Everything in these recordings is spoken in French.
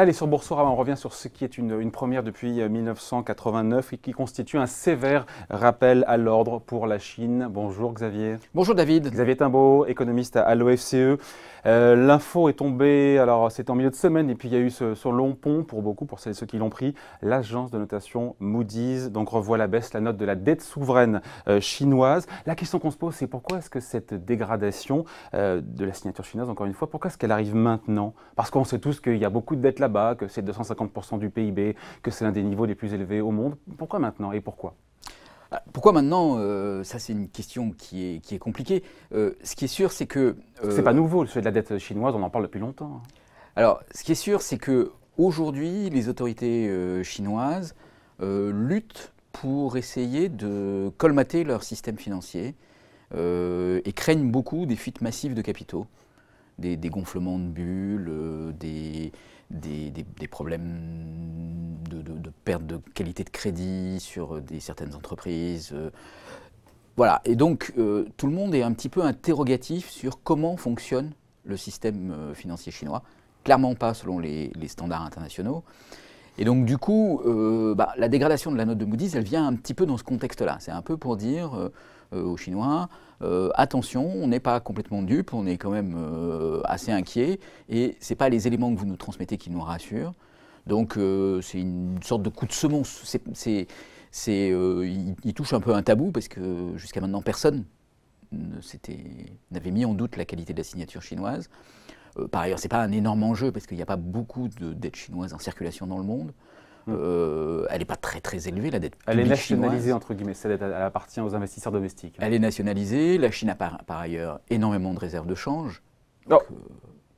Allez, sur Boursorama, on revient sur ce qui est une, première depuis 1989 euh, et qui constitue un sévère rappel à l'ordre pour la Chine. Bonjour Xavier. Bonjour David. Xavier Timbaud, économiste à, l'OFCE. Euh, l'info est tombée, alors c'est en milieu de semaine, et puis il y a eu ce, long pont pour beaucoup, pour celles et ceux qui l'ont pris. L'agence de notation Moody's, donc revoit la baisse la note de la dette souveraine euh, chinoise. La question qu'on se pose, c'est pourquoi est-ce que cette dégradation de la signature chinoise, encore une fois, pourquoi est-ce qu'elle arrive maintenant Parce qu'on sait tous qu'il y a beaucoup de dettes là bas que c'est 250% du PIB, que c'est l'un des niveaux les plus élevés au monde. Pourquoi maintenant et pourquoi ah, pourquoi maintenant euh, Ça, c'est une question qui est, qui est compliquée. Euh, ce qui est sûr, c'est que. Ce euh, c'est pas nouveau, le sujet de la dette chinoise, on en parle depuis longtemps. Hein. Alors, ce qui est sûr, c'est que aujourd'hui, les autorités chinoises luttent pour essayer de colmater leur système financier et craignent beaucoup des fuites massives de capitaux, des, des gonflements de bulles, des des, des, problèmes de, perte de qualité de crédit sur euh, des, certaines entreprises. Euh, voilà, et donc euh, tout le monde est un petit peu interrogatif sur comment fonctionne le système financier chinois, clairement pas selon les standards internationaux. Et donc, du coup, euh, bah, la dégradation de la note de Moody's, elle vient un petit peu dans ce contexte-là. C'est un peu pour dire euh, euh, aux Chinois, attention, on n'est pas complètement dupe, on est quand même assez inquiet, et ce n'est pas les éléments que vous nous transmettez qui nous rassurent. Donc, c'est une sorte de coup de semonce. C'est, il, il touche un peu un tabou, parce que jusqu'à maintenant, personne n'avait mis en doute la qualité de la signature chinoise. Euh, par ailleurs, ce n'est pas un énorme enjeu parce qu'il n'y a pas beaucoup de dettes chinoises en circulation dans le monde. Mm. Euh, elle n'est pas très très élevée, la dette Elle est nationalisée, entre guillemets, cette dette, elle appartient aux investisseurs domestiques. Elle est nationalisée, la Chine a par, ailleurs énormément de réserves de change. Oh. Donc, oh.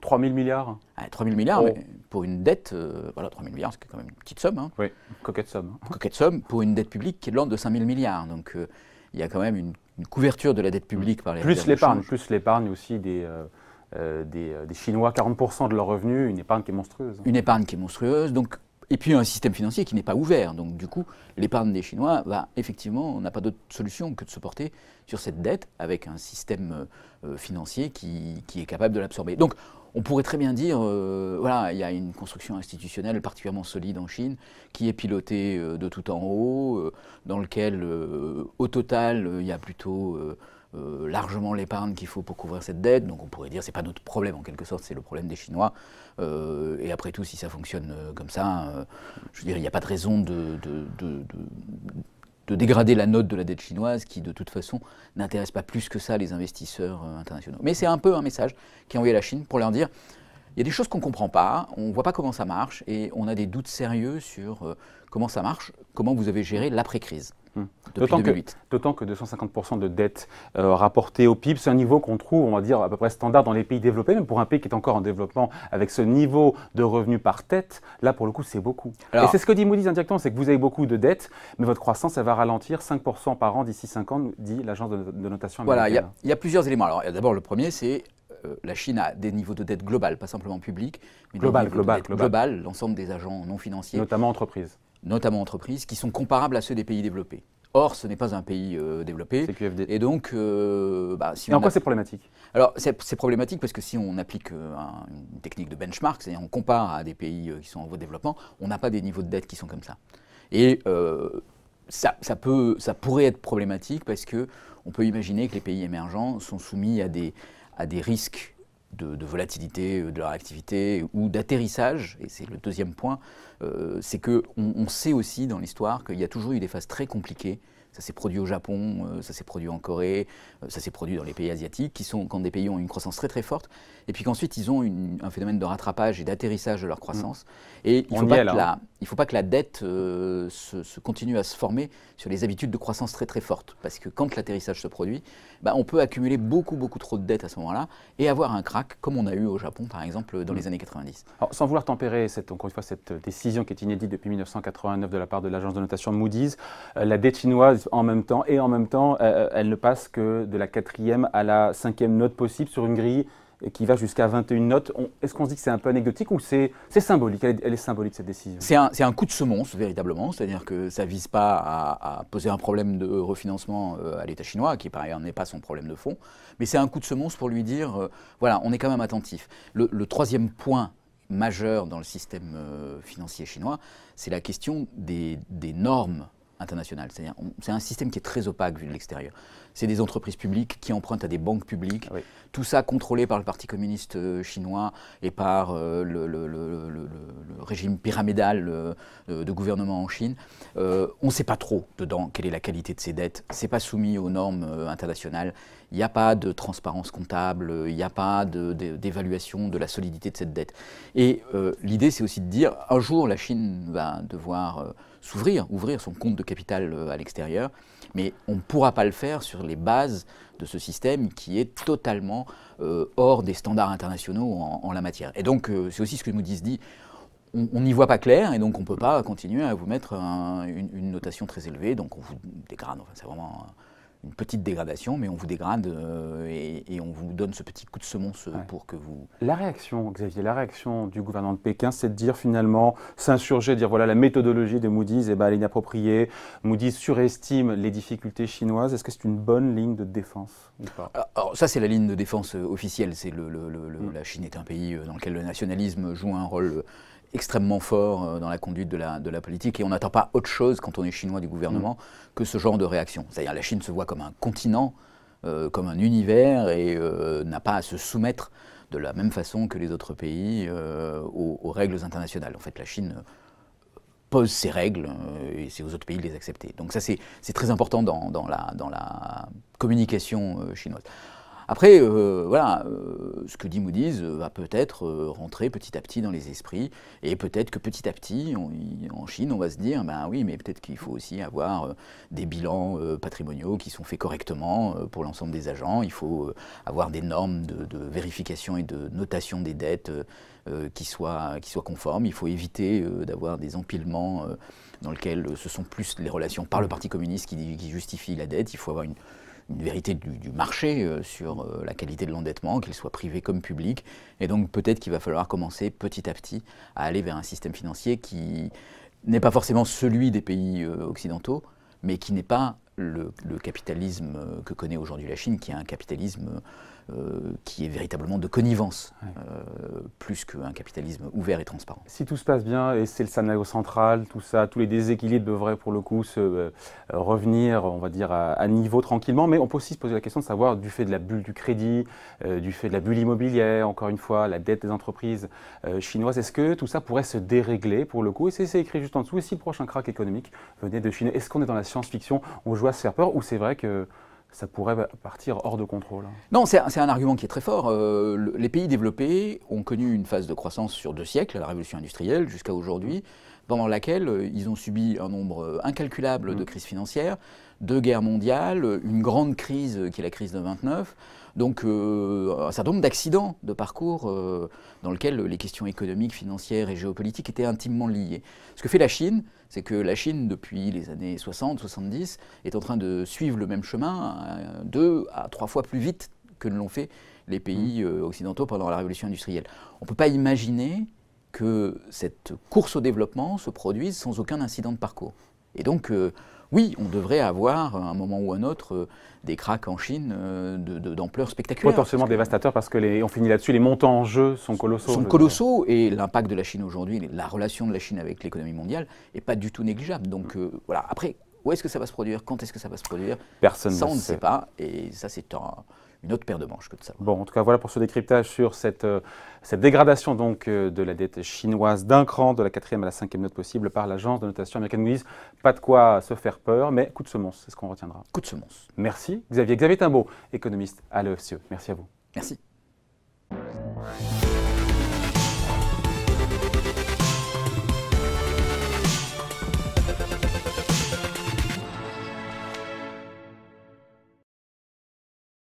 3 000 milliards ah, 3 000 milliards, oh. pour une dette, euh, voilà, 3 000 milliards, c'est quand même une petite somme. Hein. Oui, coquette somme. Coquette somme pour une dette publique qui est de l'ordre de 5 000 milliards. Donc il y a quand même une, couverture de la dette publique par les Plus l'épargne, plus l'épargne aussi des, euh, euh, des, Chinois, 40% de leurs revenus, une épargne qui est monstrueuse. Une épargne qui est monstrueuse, donc, et puis un système financier qui n'est pas ouvert. Donc du coup, l'épargne des Chinois, va bah, effectivement, on n'a pas d'autre solution que de se porter sur cette dette avec un système euh, financier qui, est capable de l'absorber. Donc on pourrait très bien dire, voilà, il y a une construction institutionnelle particulièrement solide en Chine, qui est pilotée de tout en haut, dans lequel, au total, il y a plutôt euh, largement l'épargne qu'il faut pour couvrir cette dette. Donc on pourrait dire c'est pas notre problème en quelque sorte, c'est le problème des Chinois. Euh, et après tout, si ça fonctionne euh, comme ça, je veux dire, il n'y a pas de raison de, de, de, de, dégrader la note de la dette chinoise qui de toute façon n'intéresse pas plus que ça les investisseurs internationaux. Mais c'est un peu un message qui est envoyé à la Chine pour leur dire il y a des choses qu'on ne comprend pas, on ne voit pas comment ça marche et on a des doutes sérieux sur comment ça marche, comment vous avez géré l'après-crise. Hmm. D'autant que, 250% de dette euh, rapportée au PIB, c'est un niveau qu'on trouve, on va dire, à peu près standard dans les pays développés, Mais pour un pays qui est encore en développement, avec ce niveau de revenus par tête, là, pour le coup, c'est beaucoup. et c'est ce que dit Moody's indirectement, c'est que vous avez beaucoup de dettes, mais votre croissance, elle va ralentir 5% par an d'ici 5 ans, dit l'agence de, notation américaine. Voilà, il y, a plusieurs éléments. Alors, d'abord, le premier, c'est euh, la Chine a des niveaux de dette globale, pas simplement publique, mais global, global. global l'ensemble des agents non financiers. Notamment entreprises notamment entreprises, qui sont comparables à ceux des pays développés. Or, ce n'est pas un pays euh, développé. QFD. Et donc, et euh, bah, en quoi c'est problématique Alors, c'est problématique parce que si on applique euh, une technique de benchmark, c'est-à-dire on compare à des pays qui sont en voie de développement, on n'a pas des niveaux de dette qui sont comme ça. Et ça, ça, peut, ça pourrait être problématique parce que on peut imaginer que les pays émergents sont soumis à des, à des risques de, volatilité euh, de leur activité ou d'atterrissage, et c'est le deuxième point, euh, c'est qu'on on sait aussi dans l'histoire qu'il y a toujours eu des phases très compliquées ça s'est produit au Japon, euh, ça s'est produit en Corée, euh, ça s'est produit dans les pays asiatiques, qui sont quand des pays ont une croissance très très forte, et puis qu'ensuite ils ont un phénomène de rattrapage et d'atterrissage de leur croissance. Mm. Et il ne hein. faut, pas que la dette euh, se, continue à se former sur les habitudes de croissance très très fortes, parce que quand l'atterrissage se produit, bah, on peut accumuler beaucoup beaucoup trop de dettes à ce moment-là et avoir un crack comme on a eu au Japon par exemple dans mm. les années 90. sans vouloir tempérer cette, encore une fois cette décision qui est inédite depuis 1989 de la part de l'agence de notation Moody's, la dette chinoise en même temps, et en même temps, euh, euh, elle ne passe que de la quatrième à la cinquième note possible sur une grille qui va jusqu'à 21 notes. Est-ce qu'on se dit que c'est un peu anecdotique ou c'est symbolique elle est, symbolique cette décision C'est un, coup de semonce véritablement, c'est-à-dire que ça ne vise pas à, poser un problème de refinancement euh, à l'État chinois, qui par ailleurs n'est pas son problème de fond, mais c'est un coup de semonce pour lui dire, voilà, on est quand même attentif. Le, troisième point majeur dans le système financier chinois, c'est la question des normes internationale. C'est un système qui est très opaque vu de l'extérieur. C'est des entreprises publiques qui empruntent à des banques publiques, tout ça contrôlé par le Parti communiste euh, chinois et par euh, le, régime pyramidal euh, euh, de gouvernement en Chine. Euh, on ne sait pas trop dedans quelle est la qualité de ces dettes. Ce n'est pas soumis aux normes internationales. Il n'y a pas de transparence comptable, il n'y a pas d'évaluation de, la solidité de cette dette. Et l'idée, c'est aussi de dire, un jour, la Chine va devoir s'ouvrir, ouvrir son compte de capital à l'extérieur, mais on ne pourra pas le faire sur les bases de ce système qui est totalement hors des standards internationaux en, la matière. Et donc, c'est aussi ce que nous disent dit on n'y voit pas clair et donc on ne peut pas continuer à vous mettre une, notation très élevée, donc on vous dégrade, enfin c'est vraiment une petite dégradation, mais on vous dégrade euh, et, on vous donne ce petit coup de semonce pour que vous... La réaction, Xavier, la réaction du gouvernement de Pékin, c'est de dire finalement, s'insurger, dire voilà la méthodologie de Moody's, eh ben, est bien elle inappropriée, Moody's surestime les difficultés chinoises, est-ce que c'est une bonne ligne de défense ou pas ah, alors, ça c'est la ligne de défense euh, officielle, c'est le, mm. la Chine est un pays euh, dans lequel le nationalisme joue un rôle extrêmement fort euh, dans la conduite de la, de la politique et on n'attend pas autre chose quand on est chinois du gouvernement mm. que ce genre de réaction. C'est-à-dire la Chine se voit comme un continent, euh, comme un univers et euh, n'a pas à se soumettre de la même façon que les autres pays aux, règles internationales. En fait, la Chine pose ses règles et c'est aux autres pays de les accepter. Donc ça, c'est très important dans, dans, la, dans la communication chinoise. Après, euh, voilà, euh, ce que dit Moody's euh, va peut-être rentrer petit à petit dans les esprits, et peut-être que petit à petit, en Chine, on va se dire, ben oui, mais peut-être qu'il faut aussi avoir des bilans patrimoniaux qui sont faits correctement pour l'ensemble des agents, il faut avoir des normes de, vérification et de notation des dettes qui, soient, qui soient conformes, il faut éviter d'avoir des empilements dans lesquels ce sont plus les relations par le Parti communiste qui justifient la dette, il faut avoir une une vérité du, marché euh, sur euh, la qualité de l'endettement, qu'il soit privé comme public. Et donc peut-être qu'il va falloir commencer petit à petit à aller vers un système financier qui n'est pas forcément celui des pays euh, occidentaux, mais qui n'est pas le, le, capitalisme que connaît aujourd'hui la Chine, qui est un capitalisme euh, qui est véritablement de connivence, euh, plus qu'un capitalisme ouvert et transparent. Si tout se passe bien, et c'est le scénario central, tout ça, tous les déséquilibres devraient pour le coup se euh, revenir, on va dire, à, niveau tranquillement, mais on peut aussi se poser la question de savoir, du fait de la bulle du crédit, du fait de la bulle immobilière, encore une fois, la dette des entreprises chinoises, est-ce que tout ça pourrait se dérégler pour le coup Et c'est écrit juste en dessous, et si le prochain crack économique venait de Chine, est-ce qu'on est dans la science-fiction On joue à se faire peur, ou c'est vrai que ça pourrait partir hors de contrôle. Non, c'est un, argument qui est très fort. Euh, les pays développés ont connu une phase de croissance sur deux siècles, la révolution industrielle jusqu'à aujourd'hui, pendant laquelle euh, ils ont subi un nombre euh, incalculable de mm. crises financières, deux guerres mondiales, une grande crise qui est la crise de 1929, donc euh, un certain nombre d'accidents de parcours euh, dans lesquels les questions économiques, financières et géopolitiques étaient intimement liées. Ce que fait la Chine, c'est que la Chine, depuis les années 60-70, est en train de suivre le même chemin euh, deux à trois fois plus vite que ne l'ont fait les pays mmh. occidentaux pendant la révolution industrielle. On ne peut pas imaginer que cette course au développement se produise sans aucun incident de parcours. Et donc, euh, oui, on devrait avoir, à un moment ou un autre, euh, des cracks en Chine euh, d'ampleur spectaculaire. Potentiellement dévastateur parce que, les, on finit là-dessus, les montants en jeu sont colossaux. Sont colossaux et l'impact de la Chine aujourd'hui, la relation de la Chine avec l'économie mondiale n'est pas du tout négligeable. Donc voilà, après, où est-ce que ça va se produire Quand est-ce que ça va se produire Personne ça, ne on sait. ne sait pas. Et ça, c'est une autre paire de manches que de ça. Bon, en tout cas, voilà pour ce décryptage sur cette, euh, cette dégradation donc euh, de la dette chinoise d'un cran de la quatrième à la cinquième note possible par l'agence de notation américaine Moody's. Pas de quoi se faire peur, mais coup de semonce, c'est ce qu'on retiendra. Coup de semonce. Merci Xavier. Xavier Timbaud, économiste à l'EFCE. Merci à vous. Merci.